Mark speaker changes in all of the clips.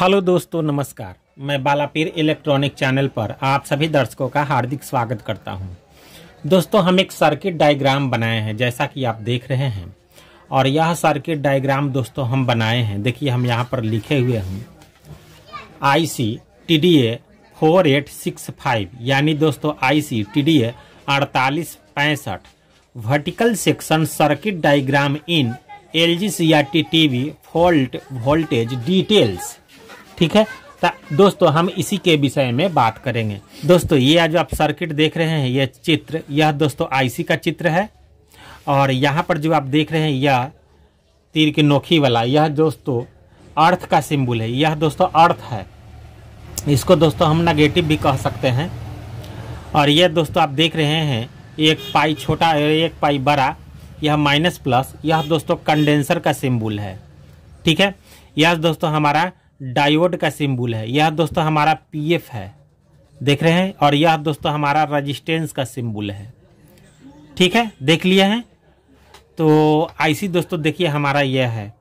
Speaker 1: Hello दोस्तों नमस्कार मैं बालापीर इलेक्ट्रॉनिक चैनल पर आप सभी दर्शकों का हार्दिक स्वागत करता हूं। दोस्तों हम एक सर्किट डायग्राम बनाए हैं जैसा कि आप देख रहे हैं और यह सर्किट डायग्राम दोस्तों हम बनाए हैं देखिए हम यहां पर लिखे हुए हैं I C T D A four eight six five यानी दोस्तों I C T D A अड़तालीस पैंसठ vertical section circuit diagram in L G C R T T V fault voltage details ठीक है दोस्तों हम इसी के विषय में बात करेंगे दोस्तों ये आज आप सर्किट देख रहे हैं यह चित्र यह दोस्तों आईसी का चित्र है और यहाँ पर जो आप देख रहे हैं यह तीर की नोखी वाला यह दोस्तों अर्थ का सिंबल है यह दोस्तों अर्थ है इसको दोस्तों हम नेगेटिव भी कह सकते हैं और यह दोस्तों आप देख रहे हैं एक पाई छोटा एक पाई बड़ा यह माइनस प्लस यह दोस्तों कंडेंसर का सिंबल है ठीक है यह दोस्तों हमारा डायोड का सिंबल है यह दोस्तों हमारा पीएफ है देख रहे हैं और यह दोस्तों हमारा रजिस्टेंस का सिंबल है ठीक है देख लिया है तो आईसी दोस्तों देखिए हमारा यह है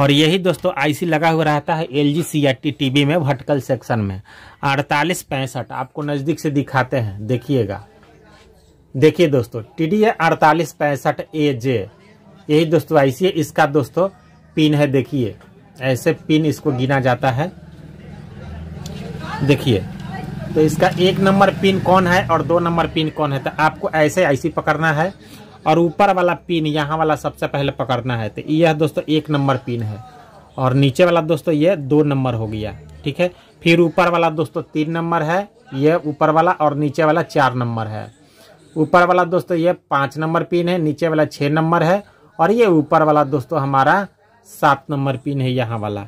Speaker 1: और यही दोस्तों आईसी लगा हुआ रहता है L G C R T T में वर्टिकल सेक्शन में अड़तालीस पैंसठ आपको नज़दीक से दिखाते हैं देखिएगा देखिए दोस्तों टी डी है अड़तालीस पैंसठ ए जे यही दोस्तों आईसी है इसका दोस्तों पिन है देखिए ऐसे पिन इसको गिना जाता है देखिए तो इसका एक नंबर पिन कौन है और दो नंबर पिन कौन है तो आपको ऐसे ऐसी पकड़ना है और ऊपर वाला पिन यहाँ वाला सबसे पहले पकड़ना है तो यह दोस्तों एक नंबर पिन है और नीचे वाला दोस्तों ये दो नंबर हो गया ठीक है फिर ऊपर वाला दोस्तों तीन नंबर है ये ऊपर वाला और नीचे वाला चार नंबर है ऊपर वाला दोस्तों ये पाँच नंबर पिन है नीचे वाला छः नंबर है और ये ऊपर वाला दोस्तों हमारा सात नंबर पिन है यहाँ वाला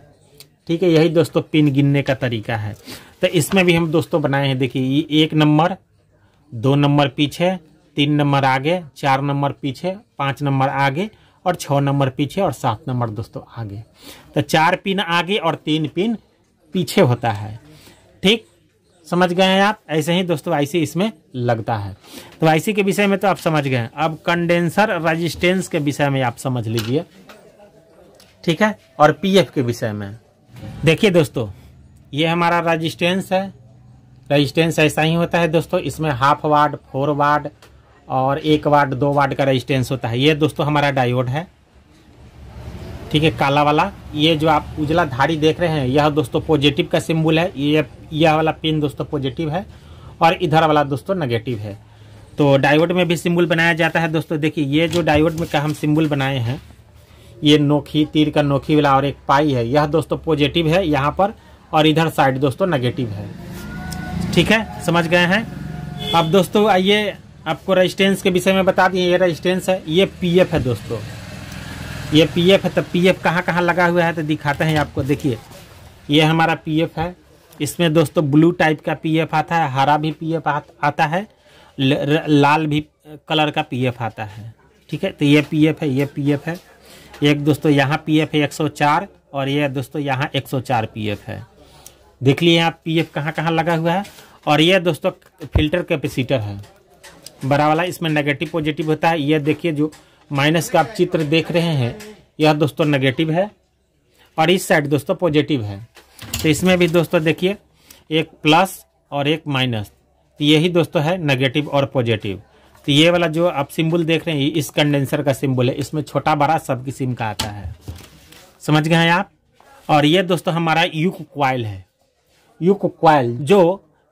Speaker 1: ठीक है यही दोस्तों पिन गिनने का तरीका है तो इसमें भी हम दोस्तों बनाए हैं देखिए ये एक नंबर दो नंबर पीछे तीन नंबर आगे चार नंबर पीछे पाँच नंबर आगे और छः नंबर पीछे और सात नंबर दोस्तों आगे तो चार पिन आगे और तीन पिन पीछे होता है ठीक समझ गए हैं आप ऐसे ही दोस्तों आईसी इसमें लगता है तो आईसी के विषय में तो आप समझ गए अब कंडेंसर रजिस्टेंस के विषय में आप समझ लीजिए ठीक है और पीएफ के विषय में देखिए दोस्तों ये हमारा रजिस्टेंस है रजिस्टेंस ऐसा ही होता है दोस्तों इसमें हाफ वार्ड फोर वार्ड और एक वार्ड दो वार्ड का रजिस्टेंस होता है ये दोस्तों हमारा डायोड है ठीक है काला वाला ये जो आप उजला धारी देख रहे हैं यह दोस्तों पॉजिटिव का सिम्बुल है ये यह वाला पिन दोस्तों पॉजिटिव है और इधर वाला दोस्तों नेगेटिव है तो डायोड में भी सिंबल बनाया जाता है दोस्तों देखिए ये जो डायोड में का हम सिंबल बनाए हैं ये नोखी तीर का नोखी वाला और एक पाई है यह दोस्तों पॉजिटिव है यहाँ पर और इधर साइड दोस्तों नेगेटिव है ठीक है समझ गए हैं अब दोस्तों आइए आपको रजिस्टेंस के विषय में बता दिए ये रजिस्टेंस है ये पीएफ है दोस्तों ये पीएफ है तो पीएफ कहाँ कहाँ लगा हुआ है तो दिखाते हैं आपको देखिए ये हमारा पी है इसमें दोस्तों ब्लू टाइप का पी आता है हरा भी पी आता है लाल भी कलर का पी आता है ठीक है तो ये पी है ये पी है एक दोस्तों यहाँ पीएफ है 104 और ये दोस्तों यहाँ 104 पीएफ है देख लिए यहाँ पीएफ कहाँ कहाँ लगा हुआ है और ये दोस्तों फिल्टर कैपेसिटर है बड़ा वाला इसमें नेगेटिव पॉजिटिव होता है यह देखिए जो माइनस का आप चित्र देख रहे हैं यह दोस्तों नेगेटिव है और इस साइड दोस्तों पॉजिटिव है तो इसमें भी दोस्तों देखिए एक प्लस और एक माइनस तो यही दोस्तों है नेगेटिव और पॉजिटिव तो ये वाला जो आप सिंबल देख रहे हैं इस कंडेंसर का सिंबल है इसमें छोटा बड़ा सब किस्म का आता है समझ गए हैं आप और ये दोस्तों हमारा यूक क्वाइल है यूक क्वाइल जो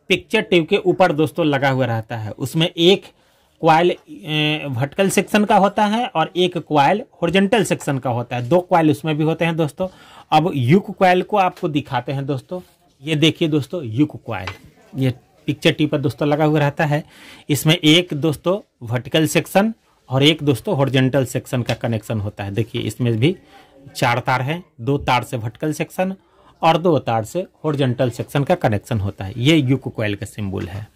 Speaker 1: पिक्चर ट्यूब के ऊपर दोस्तों लगा हुआ रहता है उसमें एक क्वाइल वर्टिकल सेक्शन का होता है और एक क्वाइल हॉरिजेंटल सेक्शन का होता है दो क्वाइल उसमें भी होते हैं दोस्तों अब यूक क्वाइल को आपको दिखाते हैं दोस्तों ये देखिए दोस्तों यूक क्वाइल ये पिक्चर टी पर दोस्तों लगा हुआ रहता है इसमें एक दोस्तों वर्टिकल सेक्शन और एक दोस्तों हॉर्जेंटल सेक्शन का कनेक्शन होता है देखिए इसमें भी चार तार हैं दो तार से वर्टिकल सेक्शन और दो तार से हॉर्जेंटल सेक्शन का कनेक्शन होता है ये यूको कोयल का सिम्बुल है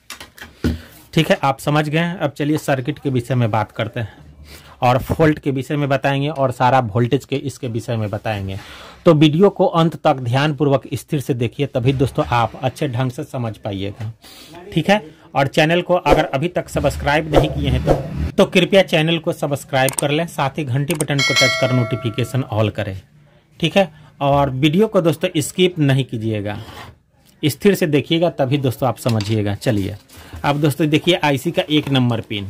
Speaker 1: ठीक है आप समझ गए हैं अब चलिए सर्किट के विषय में बात करते हैं और फोल्ट के विषय में बताएंगे और सारा वोल्टेज के इसके विषय में बताएंगे तो वीडियो को अंत तक ध्यानपूर्वक स्थिर से देखिए तभी दोस्तों आप अच्छे ढंग से समझ पाइएगा ठीक है और चैनल को अगर अभी तक सब्सक्राइब नहीं किए हैं तो तो कृपया चैनल को सब्सक्राइब कर लें साथ ही घंटी बटन को टच कर नोटिफिकेशन ऑल करें ठीक है और वीडियो को दोस्तों स्किप नहीं कीजिएगा स्थिर से देखिएगा तभी दोस्तों आप समझिएगा चलिए अब दोस्तों देखिए आईसी का एक नंबर पिन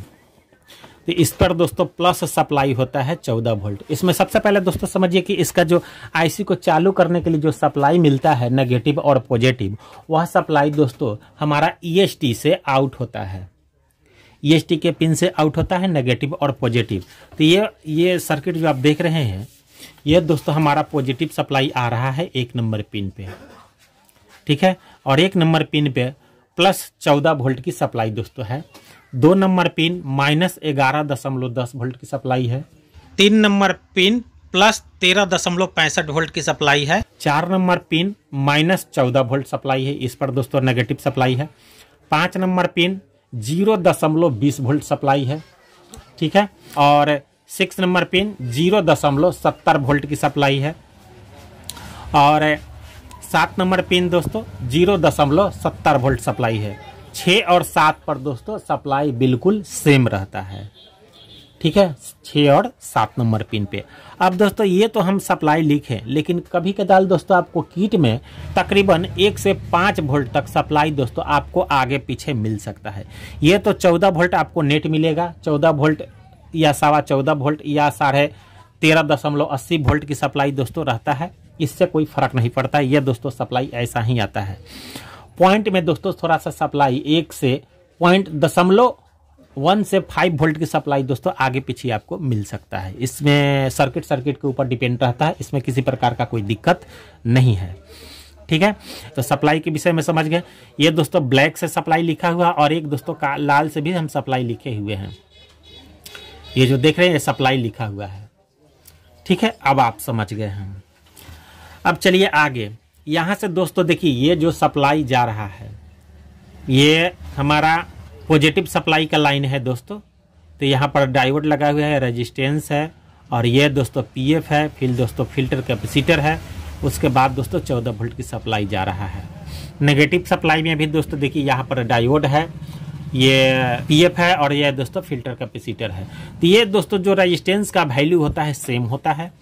Speaker 1: तो इस पर दोस्तों प्लस सप्लाई होता है चौदह वोल्ट इसमें सबसे पहले दोस्तों समझिए कि इसका जो आईसी को चालू करने के लिए जो सप्लाई मिलता है नेगेटिव और पॉजिटिव वह सप्लाई दोस्तों हमारा ई e से आउट होता है ई e के पिन से आउट होता है नेगेटिव और पॉजिटिव तो ये ये सर्किट जो आप देख रहे हैं ये दोस्तों हमारा पॉजिटिव सप्लाई आ रहा है एक नंबर पिन पे ठीक है और एक नंबर पिन पे प्लस चौदह वोल्ट की सप्लाई दोस्तों है दो नंबर पिन माइनस ग्यारह दशमलव दस वोल्ट की सप्लाई है तीन नंबर पिन प्लस तेरह दशमलव पैंसठ वोल्ट की सप्लाई है चार नंबर पिन माइनस चौदह वोल्ट सप्लाई है इस पर दोस्तों नेगेटिव सप्लाई है पाँच नंबर पिन जीरो दशमलव बीस वोल्ट सप्लाई है ठीक है और सिक्स नंबर पिन जीरो दशमलव सत्तर वोल्ट की सप्लाई है और सात नंबर पिन दोस्तों जीरो दशमलव सत्तर वोल्ट सप्लाई है छः और सात पर दोस्तों सप्लाई बिल्कुल सेम रहता है ठीक है छः और सात नंबर पिन पे अब दोस्तों ये तो हम सप्लाई लिखे लेकिन कभी कदाल दोस्तों आपको किट में तकरीबन एक से पाँच वोल्ट तक सप्लाई दोस्तों आपको आगे पीछे मिल सकता है ये तो चौदह वोल्ट आपको नेट मिलेगा चौदह वोल्ट या सवा चौदह वोल्ट या साढ़े तेरह दशमलव अस्सी वोल्ट की सप्लाई दोस्तों रहता है इससे कोई फर्क नहीं पड़ता है ये दोस्तों सप्लाई ऐसा ही आता है पॉइंट में दोस्तों थोड़ा सा सप्लाई एक से पॉइंट दशमलव वन से फाइव वोल्ट की सप्लाई दोस्तों आगे पीछे आपको मिल सकता है इसमें सर्किट सर्किट के ऊपर डिपेंड रहता है इसमें किसी प्रकार का कोई दिक्कत नहीं है ठीक है तो सप्लाई के विषय में समझ गए ये दोस्तों ब्लैक से सप्लाई लिखा हुआ और एक दोस्तों का लाल से भी हम सप्लाई लिखे हुए हैं ये जो देख रहे हैं ये सप्लाई लिखा हुआ है ठीक है अब आप समझ गए हैं अब चलिए आगे यहाँ से दोस्तों देखिए ये जो सप्लाई जा रहा है ये हमारा पॉजिटिव सप्लाई का लाइन है दोस्तों तो यहाँ पर डायोड लगा हुआ है रेजिस्टेंस है और ये दोस्तों पीएफ है फिर दोस्तों फिल्टर कैपेसिटर है उसके बाद दोस्तों चौदह वोल्ट की सप्लाई जा रहा है नेगेटिव सप्लाई में भी दोस्तों देखिए यहाँ पर डायोड है ये पीएफ है और ये दोस्तों फिल्टर कैपेसिटर है तो ये दोस्तों जो रेजिस्टेंस का वैल्यू होता है सेम होता है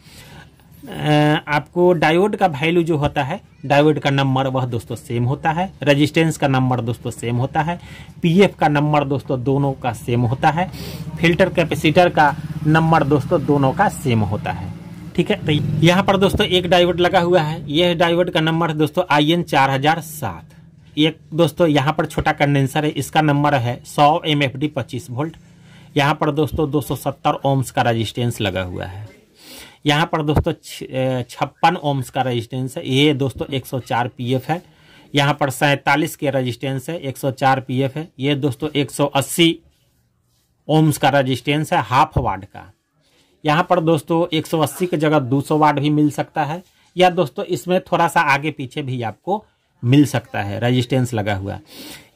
Speaker 1: आपको डायोड का वैल्यू जो होता है डायोड का नंबर वह दोस्तों सेम होता है रेजिस्टेंस का नंबर दोस्तों सेम होता है पीएफ का नंबर दोस्तों दोनों का सेम होता है फिल्टर कैपेसिटर का नंबर दोस्तों दोनों का सेम होता है ठीक है तो यहाँ पर दोस्तों एक डायवर्ट लगा हुआ है यह डायवर्ट का नंबर है दोस्तों आई एन चार हजार सात एक दोस्तों यहाँ पर छोटा कंडेंसर है इसका नंबर है सौ एम एफ डी पच्चीस वोल्ट यहाँ पर दोस्तों दो सौ सत्तर ओम्स का रजिस्टेंस लगा हुआ है यहाँ पर दोस्तों छप्पन ओम्स का रेजिस्टेंस है ये दोस्तों 104 पीएफ है यहाँ पर सैंतालीस के रजिस्टेंस है 104 पीएफ है ये दोस्तों 180 ओम्स का रजिस्टेंस है हाफ वाट का यहाँ पर दोस्तों 180 की जगह दो वाट भी मिल सकता है या दोस्तों इसमें थोड़ा सा आगे पीछे भी आपको मिल सकता है रेजिस्टेंस लगा हुआ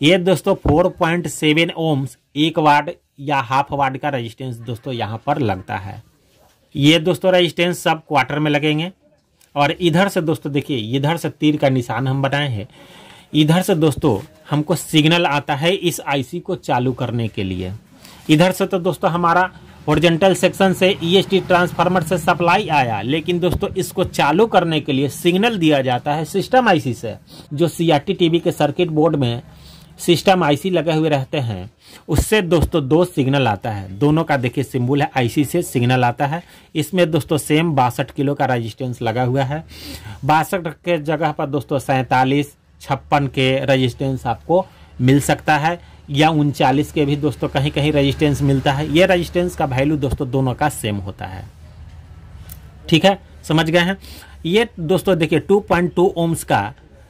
Speaker 1: ये दोस्तों 4.7 ओम्स एक वाट या हाफ वाट का रेजिस्टेंस दोस्तों यहाँ पर लगता है ये दोस्तों रजिस्टेंस सब क्वार्टर में लगेंगे और इधर से दोस्तों देखिए इधर से तीर का निशान हम बनाए हैं इधर से दोस्तों हमको सिग्नल आता है इस आईसी को चालू करने के लिए इधर से तो दोस्तों हमारा ओरिजेंटल सेक्शन से ईएसटी e ट्रांसफार्मर से सप्लाई आया लेकिन दोस्तों इसको चालू करने के लिए सिग्नल दिया जाता है सिस्टम आईसी से जो सीआरटी टीवी के सर्किट बोर्ड में सिस्टम आईसी लगे हुए रहते हैं उससे दोस्तों दो सिग्नल आता है दोनों का देखिए सिंबल है आईसी से सिग्नल आता है इसमें दोस्तों सेम बासठ किलो का रेजिस्टेंस लगा हुआ है बासठ के जगह पर दोस्तों सैंतालीस छप्पन के रजिस्टेंस आपको मिल सकता है या उनचालीस के भी दोस्तों कहीं कहीं रजिस्टेंस मिलता है ये रजिस्टेंस का वैल्यू दोस्तों दोनों का सेम होता है ठीक है समझ गए हैं ये दोस्तों देखिए 2.2 ओम्स का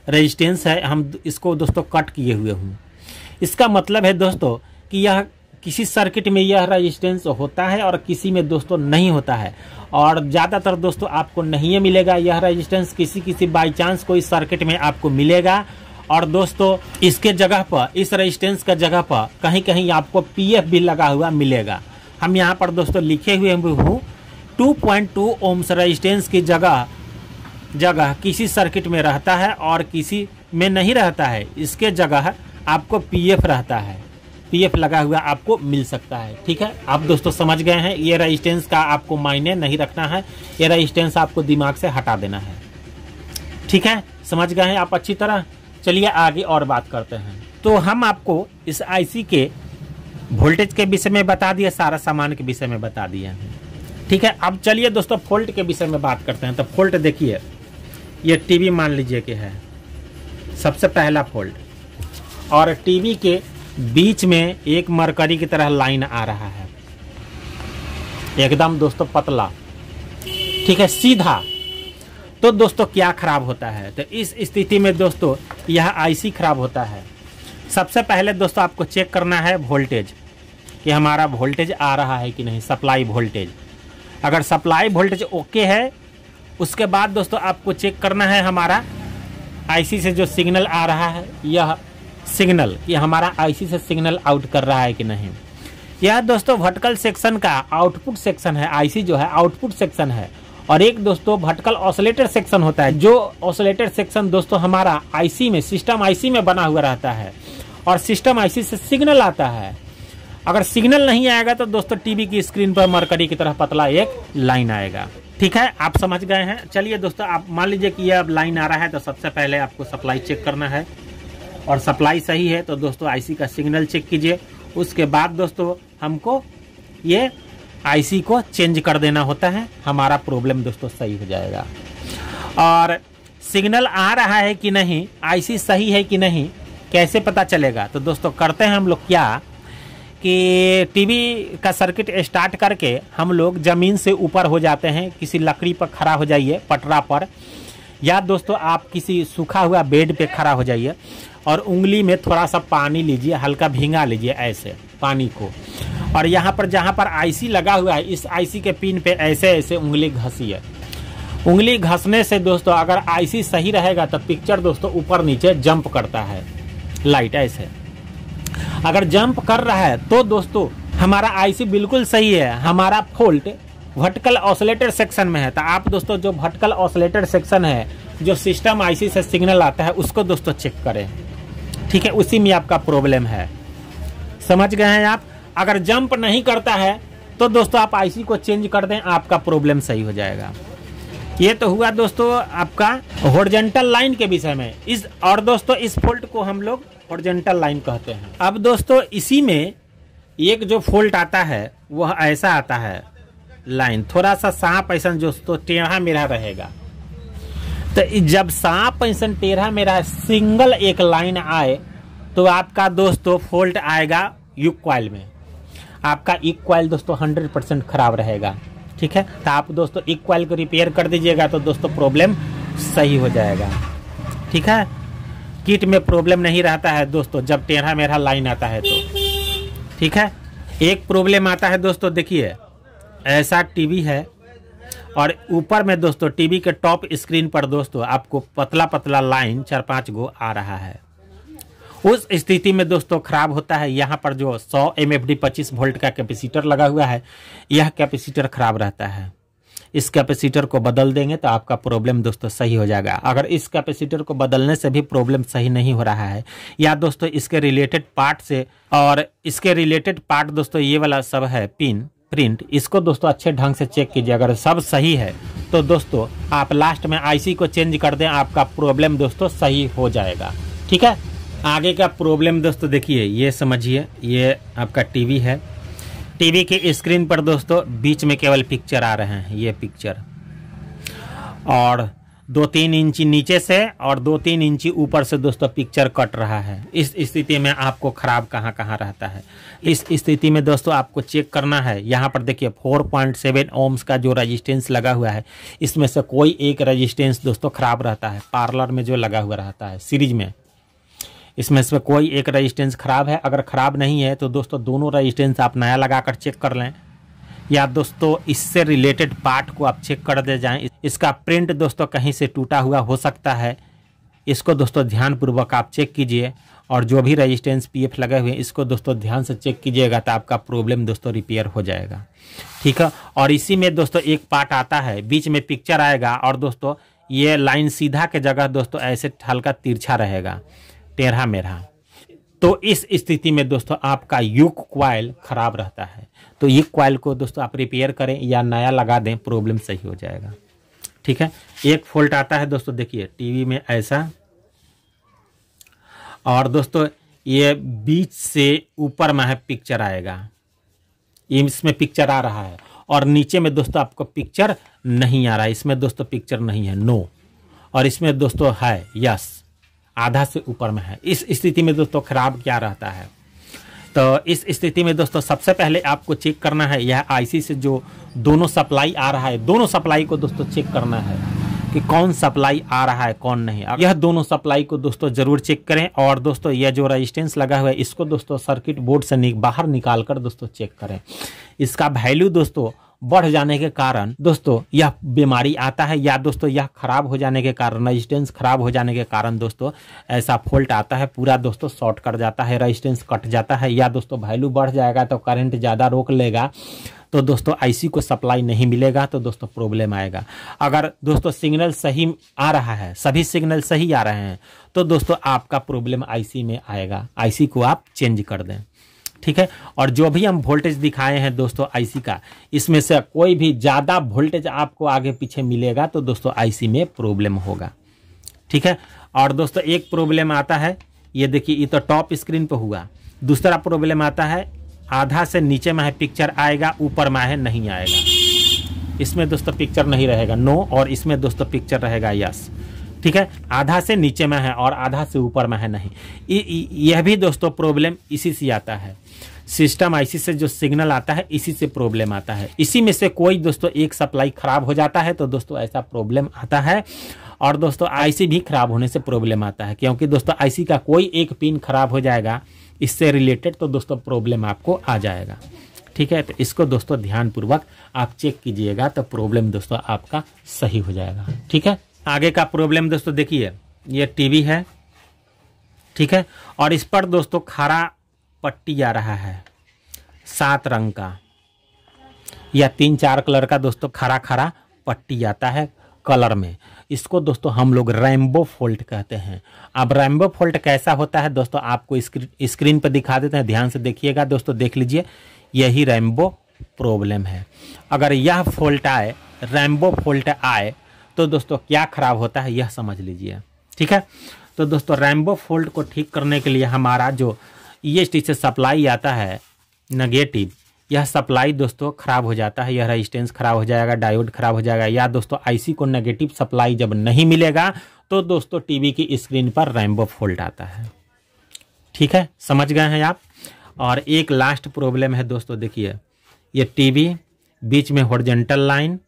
Speaker 1: रेजिस्टेंस है हम इसको दोस्तों कट किए हुए हूँ इसका मतलब है दोस्तों कि यह किसी सर्किट में यह रजिस्टेंस होता है और किसी में दोस्तों नहीं होता है और ज़्यादातर दोस्तों आपको नहीं मिलेगा यह रजिस्टेंस किसी किसी बाई चांस कोई सर्किट में आपको मिलेगा और दोस्तों इसके जगह पर इस रजिस्टेंस का जगह पर कहीं कहीं आपको पीएफ भी लगा हुआ मिलेगा हम यहाँ पर दोस्तों लिखे हुए हूँ two point two ohms resistance की जगह जगह किसी सर्किट में रहता है और किसी में नहीं रहता है इसके जगह आपको पीएफ रहता है पीएफ लगा हुआ आपको मिल सकता है ठीक है आप दोस्तों समझ गए हैं ये रजिस्टेंस का आपको मायने नहीं रखना है ये रजिस्टेंस आपको दिमाग से हटा देना है ठीक है समझ गए हैं आप अच्छी तरह चलिए आगे और बात करते हैं तो हम आपको इस आईसी के वोल्टेज के विषय में बता दिए सारा सामान के विषय में बता दिए ठीक है अब चलिए दोस्तों फॉल्ट के विषय में बात करते हैं तो फॉल्ट देखिए ये टीवी मान लीजिए कि है सबसे पहला फॉल्ट और टीवी के बीच में एक मरकरी की तरह लाइन आ रहा है एकदम दोस्तों पतला ठीक है सीधा तो दोस्तों क्या खराब होता है तो इस स्थिति में दोस्तों यह आईसी खराब होता है सबसे पहले दोस्तों आपको चेक करना है वोल्टेज कि हमारा वोल्टेज आ रहा है कि नहीं सप्लाई वोल्टेज अगर सप्लाई वोल्टेज ओके है उसके बाद दोस्तों आपको चेक करना है हमारा आईसी से जो सिग्नल आ रहा है यह सिग्नल ये हमारा आईसी से सिग्नल आउट कर रहा है कि नहीं यह दोस्तों वर्टिकल सेक्शन का आउटपुट सेक्शन है आईसी जो है आउटपुट सेक्शन है और एक दोस्तों भटकल ऑसोलेटर सेक्शन होता है जो ऑसोलेटर सेक्शन दोस्तों हमारा आईसी में सिस्टम आईसी में बना हुआ रहता है और सिस्टम आईसी से सिग्नल आता है अगर सिग्नल नहीं आएगा तो दोस्तों टीवी की स्क्रीन पर मरकरी की तरह पतला एक लाइन आएगा ठीक है आप समझ गए हैं चलिए दोस्तों आप मान लीजिए कि यह अब लाइन आ रहा है तो सबसे पहले आपको सप्लाई चेक करना है और सप्लाई सही है तो दोस्तों आईसी का सिग्नल चेक कीजिए उसके बाद दोस्तों हमको ये आईसी को चेंज कर देना होता है हमारा प्रॉब्लम दोस्तों सही हो जाएगा और सिग्नल आ रहा है कि नहीं आईसी सही है कि नहीं कैसे पता चलेगा तो दोस्तों करते हैं हम लोग क्या कि टीवी का सर्किट स्टार्ट करके हम लोग ज़मीन से ऊपर हो जाते हैं किसी लकड़ी पर खड़ा हो जाइए पटरा पर या दोस्तों आप किसी सूखा हुआ बेड पे खड़ा हो जाइए और उंगली में थोड़ा सा पानी लीजिए हल्का भींगा लीजिए ऐसे पानी को और यहाँ पर जहाँ पर आईसी लगा हुआ है इस आईसी के पिन पे ऐसे ऐसे उंगली है उंगली घसने से दोस्तों अगर आईसी सही रहेगा तो पिक्चर दोस्तों ऊपर नीचे जंप करता है लाइट ऐसे अगर जंप कर रहा है तो दोस्तों हमारा आईसी बिल्कुल सही है हमारा फोल्ट वर्टिकल ऑसोलेटर सेक्शन में है तो आप दोस्तों जो वर्टिकल ऑसोलेटर सेक्शन है जो सिस्टम आईसी से सिग्नल आता है उसको दोस्तों चेक करें ठीक है उसी में आपका प्रॉब्लम है समझ गए हैं आप अगर जंप नहीं करता है तो दोस्तों आप आईसी को चेंज कर दें आपका प्रॉब्लम सही हो जाएगा ये तो हुआ दोस्तों आपका हॉर्जेंटल लाइन के विषय में इस और दोस्तों इस फॉल्ट को हम लोग हॉर्जेंटल लाइन कहते हैं अब दोस्तों इसी में एक जो फॉल्ट आता है वह ऐसा आता है लाइन थोड़ा सा सांप ऐसा जो तो टेढ़ा मेरा रहेगा तो जब सांप ऐसा टेढ़ा मेरा सिंगल एक लाइन आए तो आपका दोस्तों फॉल्ट आएगा इक्वाइल में आपका इक्वाइल दोस्तों हंड्रेड परसेंट खराब रहेगा ठीक है तो आप दोस्तों इक्वाइल को रिपेयर कर दीजिएगा तो दोस्तों प्रॉब्लम सही हो जाएगा ठीक है किट में प्रॉब्लम नहीं रहता है दोस्तों जब टेढ़ा मेढ़ा लाइन आता है तो ठीक है एक प्रॉब्लम आता है दोस्तों देखिए ऐसा टीवी है और ऊपर में दोस्तों टीवी के टॉप स्क्रीन पर दोस्तों आपको पतला पतला लाइन चार पाँच गो आ रहा है उस स्थिति में दोस्तों खराब होता है यहाँ पर जो 100 एम एफ डी पच्चीस वोल्ट का कैपेसिटर लगा हुआ है यह कैपेसिटर खराब रहता है इस कैपेसिटर को बदल देंगे तो आपका प्रॉब्लम दोस्तों सही हो जाएगा अगर इस कैपेसिटर को बदलने से भी प्रॉब्लम सही नहीं हो रहा है या दोस्तों इसके रिलेटेड पार्ट से और इसके रिलेटेड पार्ट दोस्तों ये वाला सब है पिन प्रिंट इसको दोस्तों अच्छे ढंग से चेक कीजिए अगर सब सही है तो दोस्तों आप लास्ट में आईसी को चेंज कर दें आपका प्रॉब्लम दोस्तों सही हो जाएगा ठीक है आगे का प्रॉब्लम दोस्तों देखिए ये समझिए ये आपका टीवी है टीवी के स्क्रीन पर दोस्तों बीच में केवल पिक्चर आ रहे हैं ये पिक्चर और दो तीन इंची नीचे से और दो तीन इंची ऊपर से दोस्तों पिक्चर कट रहा है इस स्थिति में आपको खराब कहाँ कहाँ रहता है इस स्थिति में दोस्तों आपको चेक करना है यहाँ पर देखिए 4.7 पॉइंट ओम्स का जो रेजिस्टेंस लगा हुआ है इसमें से कोई एक रजिस्टेंस दोस्तों खराब रहता है पार्लर में जो लगा हुआ रहता है सीरीज में इसमें से कोई एक रजिस्टेंस खराब है अगर खराब नहीं है तो दोस्तों दोनों रजिस्टेंस आप नया लगा चेक कर लें या दोस्तों इससे रिलेटेड पार्ट को आप चेक कर दे जाएं इसका प्रिंट दोस्तों कहीं से टूटा हुआ हो सकता है इसको दोस्तों ध्यानपूर्वक आप चेक कीजिए और जो भी रेजिस्टेंस पीएफ लगे हुए हैं इसको दोस्तों ध्यान से चेक कीजिएगा तो आपका प्रॉब्लम दोस्तों रिपेयर हो जाएगा ठीक है और इसी में दोस्तों एक पार्ट आता है बीच में पिक्चर आएगा और दोस्तों ये लाइन सीधा के जगह दोस्तों ऐसे हल्का तिरछा रहेगा टेढ़ा मेढ़ा तो इस स्थिति में दोस्तों आपका युग क्वाइल खराब रहता है तो ये क्वाइल को दोस्तों आप रिपेयर करें या नया लगा दें प्रॉब्लम सही हो जाएगा ठीक है एक फॉल्ट आता है दोस्तों देखिए टीवी में ऐसा और दोस्तों ये बीच से ऊपर में है पिक्चर आएगा इसमें पिक्चर आ रहा है और नीचे में दोस्तों आपको पिक्चर नहीं आ रहा है इसमें दोस्तों पिक्चर नहीं है नो और इसमें दोस्तों है यस आधा से ऊपर में है इस स्थिति में दोस्तों खराब क्या रहता है तो इस स्थिति में दोस्तों सबसे पहले आपको चेक करना है यह आईसी से जो दोनों सप्लाई आ रहा है दोनों सप्लाई को दोस्तों चेक करना है कि कौन सप्लाई आ रहा है कौन नहीं यह दोनों सप्लाई को दोस्तों जरूर चेक करें और दोस्तों यह जो रेजिस्टेंस लगा हुआ है इसको दोस्तों सर्किट बोर्ड से बाहर निकाल कर दोस्तों चेक करें इसका वैल्यू दोस्तों बढ़ जाने के कारण दोस्तों यह बीमारी आता है या दोस्तों यह खराब हो जाने के कारण रजिस्टेंस खराब हो जाने के कारण दोस्तों ऐसा फॉल्ट आता है पूरा दोस्तों शॉर्ट कर जाता है रजिस्टेंस कट जाता है या दोस्तों वैल्यू बढ़ जाएगा तो करंट ज़्यादा रोक लेगा तो दोस्तों आईसी को सप्लाई नहीं मिलेगा तो दोस्तों प्रॉब्लम आएगा अगर दोस्तों सिग्नल सही आ रहा है सभी सिग्नल सही आ रहे हैं तो दोस्तों आपका प्रॉब्लम आईसी में आएगा आईसी को आप चेंज कर दें ठीक है और जो भी हम वोल्टेज दिखाए हैं दोस्तों आईसी का इसमें से कोई भी ज़्यादा वोल्टेज आपको आगे पीछे मिलेगा तो दोस्तों आईसी में प्रॉब्लम होगा ठीक है और दोस्तों एक प्रॉब्लम आता है ये देखिए ये तो टॉप स्क्रीन पर हुआ दूसरा प्रॉब्लम आता है आधा से नीचे में है पिक्चर आएगा ऊपर में है नहीं आएगा इसमें दोस्तों पिक्चर नहीं रहेगा नो और इसमें दोस्तों पिक्चर रहेगा यस ठीक है आधा से नीचे में है और आधा से ऊपर में है नहीं यह भी दोस्तों प्रॉब्लम इसी से आता है सिस्टम आईसी से जो सिग्नल आता है इसी से प्रॉब्लम आता है इसी में से कोई दोस्तों एक सप्लाई खराब हो जाता है तो दोस्तों ऐसा प्रॉब्लम आता है और दोस्तों आईसी भी खराब होने से प्रॉब्लम आता है क्योंकि दोस्तों आईसी का कोई एक पिन खराब हो जाएगा इससे रिलेटेड तो दोस्तों प्रॉब्लम आपको आ जाएगा ठीक है तो इसको दोस्तों ध्यानपूर्वक आप चेक कीजिएगा तो प्रॉब्लम दोस्तों आपका सही हो जाएगा ठीक है आगे का प्रॉब्लम दोस्तों देखिए ये टीवी है ठीक है और इस पर दोस्तों खारा पट्टी आ रहा है सात रंग का या तीन चार कलर का दोस्तों खारा खारा पट्टी आता है कलर में इसको दोस्तों हम लोग रैम्बो फोल्ट कहते हैं अब रैम्बो फोल्ट कैसा होता है दोस्तों आपको स्क्रीन स्क्रीन पर दिखा देते हैं ध्यान से देखिएगा दोस्तों देख लीजिए यही रैम्बो प्रॉब्लम है अगर यह फोल्ट आए रैम्बो फोल्ट आए तो दोस्तों क्या खराब होता है यह समझ लीजिए ठीक है तो दोस्तों रैम्बो फोल्ड को ठीक करने के लिए हमारा जो ई e से सप्लाई आता है नेगेटिव यह सप्लाई दोस्तों खराब हो जाता है यह रजिस्टेंस खराब हो जाएगा डायोड खराब हो जाएगा या दोस्तों आईसी को नेगेटिव सप्लाई जब नहीं मिलेगा तो दोस्तों टीवी की स्क्रीन पर रैम्बो फोल्ड आता है ठीक है समझ गए हैं आप और एक लास्ट प्रॉब्लम है दोस्तों देखिए यह टीवी बीच में हॉर्जेंटल लाइन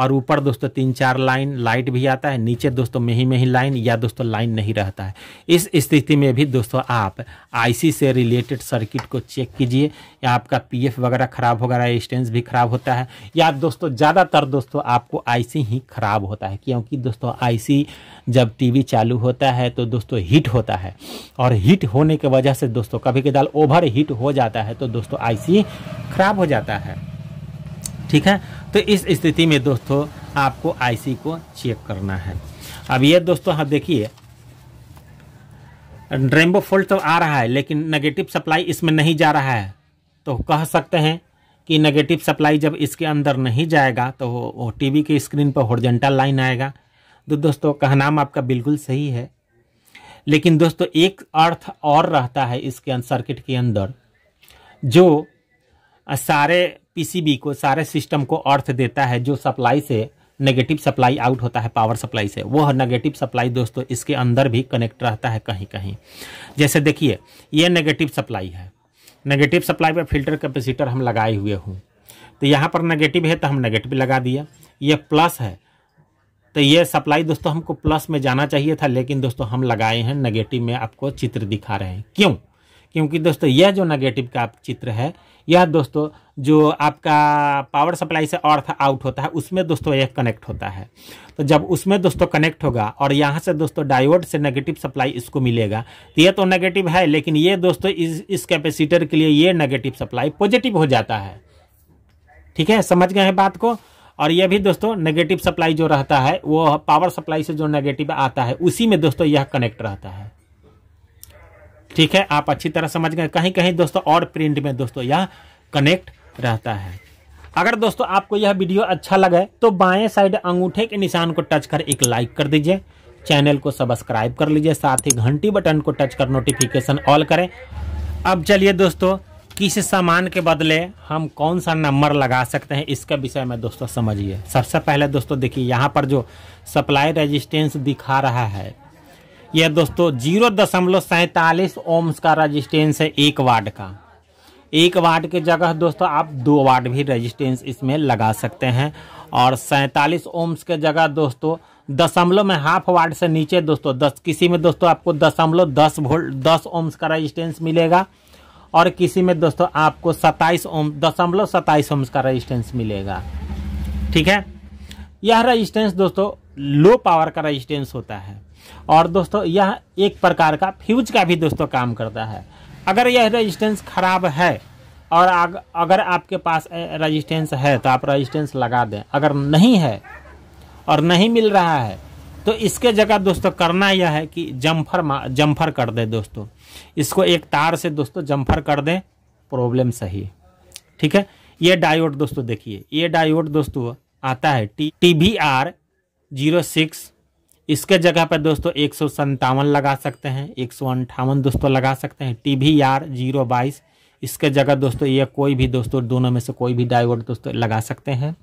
Speaker 1: और ऊपर दोस्तों तीन चार लाइन लाइट भी आता है नीचे दोस्तों में ही में ही लाइन या दोस्तों लाइन नहीं रहता है इस स्थिति में भी दोस्तों आप आईसी से रिलेटेड सर्किट को चेक कीजिए या आपका पीएफ वगैरह खराब हो गया स्टेंस भी खराब होता है या दोस्तों ज़्यादातर दोस्तों आपको आई ही खराब होता है क्योंकि दोस्तों आई जब टी चालू होता है तो दोस्तों हीट होता है और हीट होने की वजह से दोस्तों कभी कदाल ओवर हीट हो जाता है तो दोस्तों आई खराब हो जाता है ठीक है तो इस स्थिति में दोस्तों आपको आईसी को चेक करना है अब ये दोस्तों हाँ देखिए रेमबो फोल्ड तो आ रहा है लेकिन नेगेटिव सप्लाई इसमें नहीं जा रहा है तो कह सकते हैं कि नेगेटिव सप्लाई जब इसके अंदर नहीं जाएगा तो टीवी के स्क्रीन पर हॉर्जेंटल लाइन आएगा तो दोस्तों कहनाम आपका बिल्कुल सही है लेकिन दोस्तों एक अर्थ और रहता है इसके सर्किट के अंदर जो सारे पीसीबी को सारे सिस्टम को अर्थ देता है जो सप्लाई से नेगेटिव सप्लाई आउट होता है पावर सप्लाई से वह नेगेटिव सप्लाई दोस्तों इसके अंदर भी कनेक्ट रहता है कहीं कहीं जैसे देखिए ये नेगेटिव सप्लाई है नेगेटिव सप्लाई पर फिल्टर कैपेसिटर हम लगाए हुए हूँ तो यहाँ पर नेगेटिव है तो हम नेगेटिव लगा दिया ये प्लस है तो ये सप्लाई दोस्तों हमको प्लस में जाना चाहिए था लेकिन दोस्तों हम लगाए हैं नेगेटिव में आपको चित्र दिखा रहे हैं क्यों क्योंकि दोस्तों यह जो नेगेटिव का चित्र है यह दोस्तों जो आपका पावर सप्लाई से अर्थ आउट होता है उसमें दोस्तों यह कनेक्ट होता है तो जब उसमें दोस्तों कनेक्ट होगा और यहाँ से दोस्तों डायोड से नेगेटिव सप्लाई इसको मिलेगा तो ये तो नेगेटिव है लेकिन ये दोस्तों इस इस कैपेसिटर के लिए ये नेगेटिव सप्लाई पॉजिटिव हो जाता है ठीक है समझ गए हैं बात को और यह भी दोस्तों नेगेटिव सप्लाई जो रहता है वो पावर सप्लाई से जो नेगेटिव आता है उसी में दोस्तों यह कनेक्ट रहता है ठीक है आप अच्छी तरह समझ गए कहीं कहीं दोस्तों और प्रिंट में दोस्तों यह कनेक्ट रहता है अगर दोस्तों आपको यह वीडियो अच्छा लगे तो बाएं साइड अंगूठे के निशान को टच कर एक लाइक कर दीजिए चैनल को सब्सक्राइब कर लीजिए साथ ही घंटी बटन को टच कर नोटिफिकेशन ऑल करें अब चलिए दोस्तों किस सामान के बदले हम कौन सा नंबर लगा सकते हैं इसका विषय में दोस्तों समझिए सबसे पहले दोस्तों देखिए यहाँ पर जो सप्लाई रेजिस्टेंस दिखा रहा है यह दोस्तों जीरो दशमलव सैतालीस ओम्स का रजिस्टेंस है एक वाट का एक वाट के जगह दोस्तों आप दो वाट भी रजिस्टेंस इसमें लगा सकते हैं और सैतालीस ओम्स के जगह दोस्तों दशमलव में हाफ वाट से नीचे दोस्तों दस किसी में दोस्तों आपको दशमलव दस वोल्ट दस ओम्स का रजिस्टेंस मिलेगा और किसी में दोस्तों आपको सत्ताईस ओम दशमलव सत्ताईस ओम्स का रजिस्टेंस मिलेगा ठीक है यह रजिस्टेंस दोस्तों लो पावर का रजिस्टेंस होता है और दोस्तों यह एक प्रकार का फ्यूज का भी दोस्तों काम करता है अगर यह रेजिस्टेंस खराब है और आग, अगर आपके पास रेजिस्टेंस है तो आप रेजिस्टेंस लगा दें अगर नहीं है और नहीं मिल रहा है तो इसके जगह दोस्तों करना यह है कि जम्फर जम्फर कर दें दोस्तों इसको एक तार से दोस्तों जम्फर कर दें प्रॉब्लम सही ठीक है ये डायोड दोस्तों देखिए ये डायोड दोस्तों आता है T T B R zero six इसके जगह पर दोस्तों एक सौ संतावन लगा सकते हैं एक सौ अंठावन दोस्तों लगा सकते हैं टी वी आर जीरो बाईस इसके जगह दोस्तों ये कोई भी दोस्तों दोनों में से कोई भी डायोड दोस्तों लगा सकते हैं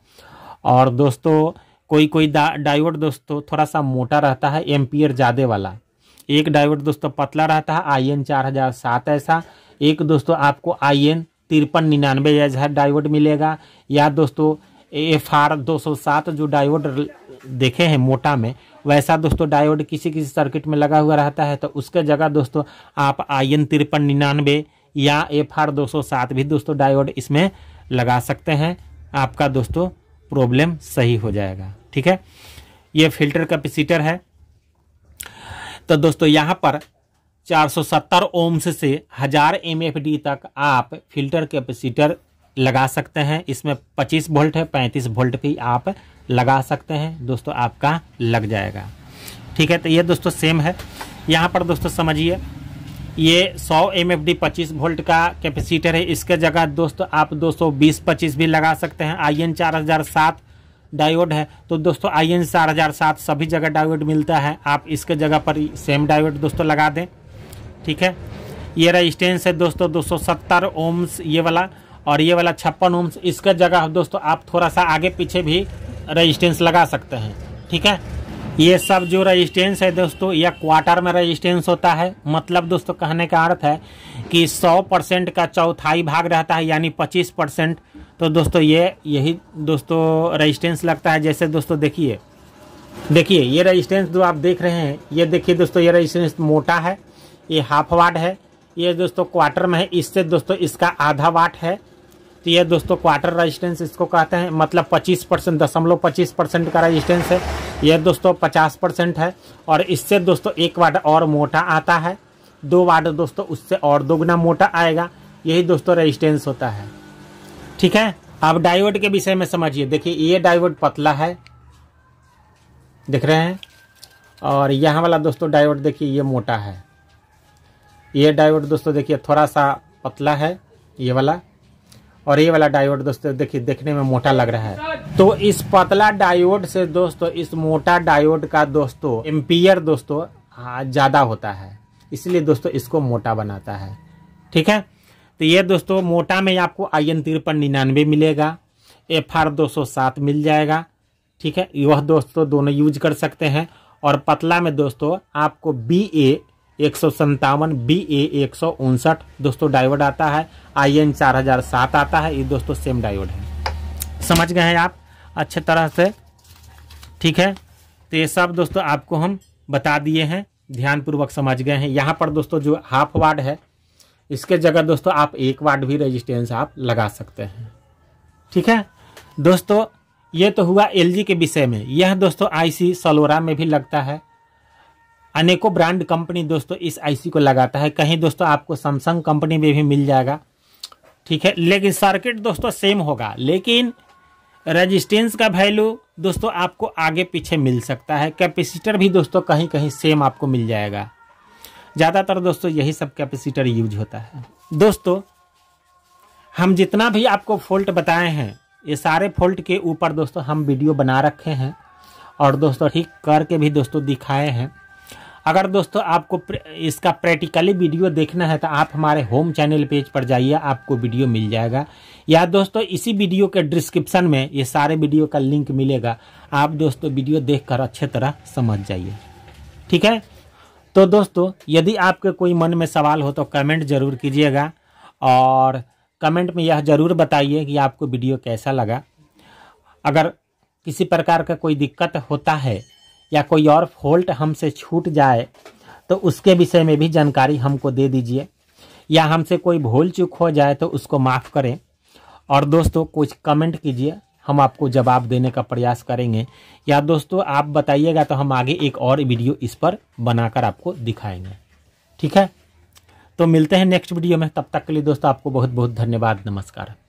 Speaker 1: और दोस्तों कोई कोई डायोड दोस्तों थोड़ा सा मोटा रहता है एम्पियर ज़्यादा वाला एक डायोड दोस्तों पतला रहता है आई एन चार हज़ार सात ऐसा एक दोस्तों आपको आई एन तिरपन निन्यानवे ऐसा डायोड मिलेगा या दोस्तों एफ आर दो सौ सात जो डायोड देखे हैं मोटा में वैसा दोस्तों डायोड किसी किसी सर्किट में लगा हुआ रहता है तो उसके जगह दोस्तों आप आई एन तिरपन निन्यानवे या एफ आर दो सौ सात भी दोस्तों डायोड इसमें लगा सकते हैं आपका दोस्तों प्रॉब्लम सही हो जाएगा ठीक है ये फिल्टर कैपेसिटर है तो दोस्तों यहाँ पर 470 ओम्स से हजार एम तक आप फिल्टर कैपेसिटर लगा सकते हैं इसमें 25 वोल्ट है 35 वोल्ट भी आप लगा सकते हैं दोस्तों आपका लग जाएगा ठीक है तो ये दोस्तों सेम है यहाँ पर दोस्तों समझिए ये 100 एम एफ डी पच्चीस वोल्ट का कैपेसिटर है इसके जगह दोस्तों आप 220-25 भी लगा सकते हैं आई एन चार हज़ार सात डायोड है तो दोस्तों आई एन चार हज़ार सात सभी जगह डायोड मिलता है आप इसके जगह पर सेम डायोड दोस्तों लगा दें ठीक है ये रजिस्टेंस है दोस्तों 270 ओम्स ये वाला और ये वाला छप्पन ओम्स इसका जगह दोस्तों आप थोड़ा सा आगे पीछे भी रेजिस्टेंस लगा सकते हैं ठीक है ये सब जो रेजिस्टेंस है दोस्तों यह क्वार्टर में रेजिस्टेंस होता है मतलब दोस्तों कहने का अर्थ है कि 100 परसेंट का चौथाई भाग रहता है यानी 25 परसेंट तो दोस्तों ये यही दोस्तों रेजिस्टेंस लगता है जैसे दोस्तों देखिए देखिए ये रेजिस्टेंस जो आप देख रहे हैं ये देखिए दोस्तों ये रजिस्टेंस मोटा है ये हाफ वाट है ये दोस्तों क्वार्टर में है इससे दोस्तों इसका आधा वाट है तो ये दोस्तों क्वार्टर रजिस्टेंस इसको कहते हैं मतलब 25 परसेंट दशमलव पच्चीस परसेंट का रजिस्टेंस है यह दोस्तों 50 परसेंट है और इससे दोस्तों एक वाट और मोटा आता है दो वाट दोस्तों उससे और दोगुना मोटा आएगा यही दोस्तों रजिस्टेंस होता है ठीक है अब डाइवर्ट के विषय में समझिए देखिए ये डाइवर्ट पतला है देख रहे हैं और यहाँ वाला दोस्तों डाइवर्ट देखिए ये मोटा है ये डाइवर्ट दोस्तों देखिए थोड़ा सा पतला है ये वाला और ये वाला डायोड दोस्तों देखिए देखने में मोटा लग रहा है तो इस पतला डायोड से दोस्तों इस मोटा डायोड का दोस्तों एम्पियर दोस्तों हाँ, ज़्यादा होता है इसलिए दोस्तों इसको मोटा बनाता है ठीक है तो ये दोस्तों मोटा में आपको आई एन तिरपन निन्यानवे मिलेगा एफ आर दो सौ सात मिल जाएगा ठीक है यह दोस्तों दोनों यूज कर सकते हैं और पतला में दोस्तों आपको बी ए एक सौ संतावन बी ए एक सौ उनसठ दोस्तों डायोड आता है आई एन चार हज़ार सात आता है ये दोस्तों सेम डायोड है समझ गए हैं आप अच्छे तरह से ठीक है तो ये सब दोस्तों आपको हम बता दिए हैं ध्यानपूर्वक समझ गए हैं यहाँ पर दोस्तों जो हाफ वार्ड है इसके जगह दोस्तों आप एक वार्ड भी रजिस्टेंस आप लगा सकते हैं ठीक है दोस्तों ये तो हुआ एलजी के विषय में यह दोस्तों आईसी सलोरा में भी लगता है अनेकों ब्रांड कंपनी दोस्तों इस आईसी को लगाता है कहीं दोस्तों आपको सैमसंग कंपनी में भी मिल जाएगा ठीक है लेकिन सर्किट दोस्तों सेम होगा लेकिन रेजिस्टेंस का वैल्यू दोस्तों आपको आगे पीछे मिल सकता है कैपेसिटर भी दोस्तों कहीं कहीं सेम आपको मिल जाएगा ज़्यादातर दोस्तों यही सब कैपेसिटर यूज होता है दोस्तों हम जितना भी आपको फॉल्ट बताए हैं ये सारे फॉल्ट के ऊपर दोस्तों हम वीडियो बना रखे हैं और दोस्तों ठीक करके भी दोस्तों दिखाए हैं अगर दोस्तों आपको प्र, इसका प्रैक्टिकली वीडियो देखना है तो आप हमारे होम चैनल पेज पर जाइए आपको वीडियो मिल जाएगा या दोस्तों इसी वीडियो के डिस्क्रिप्शन में ये सारे वीडियो का लिंक मिलेगा आप दोस्तों वीडियो देखकर अच्छे तरह समझ जाइए ठीक है तो दोस्तों यदि आपके कोई मन में सवाल हो तो कमेंट जरूर कीजिएगा और कमेंट में यह ज़रूर बताइए कि आपको वीडियो कैसा लगा अगर किसी प्रकार का कोई दिक्कत होता है या कोई और फॉल्ट हमसे छूट जाए तो उसके विषय में भी जानकारी हमको दे दीजिए या हमसे कोई भूल चूक हो जाए तो उसको माफ़ करें और दोस्तों कुछ कमेंट कीजिए हम आपको जवाब देने का प्रयास करेंगे या दोस्तों आप बताइएगा तो हम आगे एक और वीडियो इस पर बनाकर आपको दिखाएंगे ठीक है तो मिलते हैं नेक्स्ट वीडियो में तब तक के लिए दोस्तों आपको बहुत बहुत धन्यवाद नमस्कार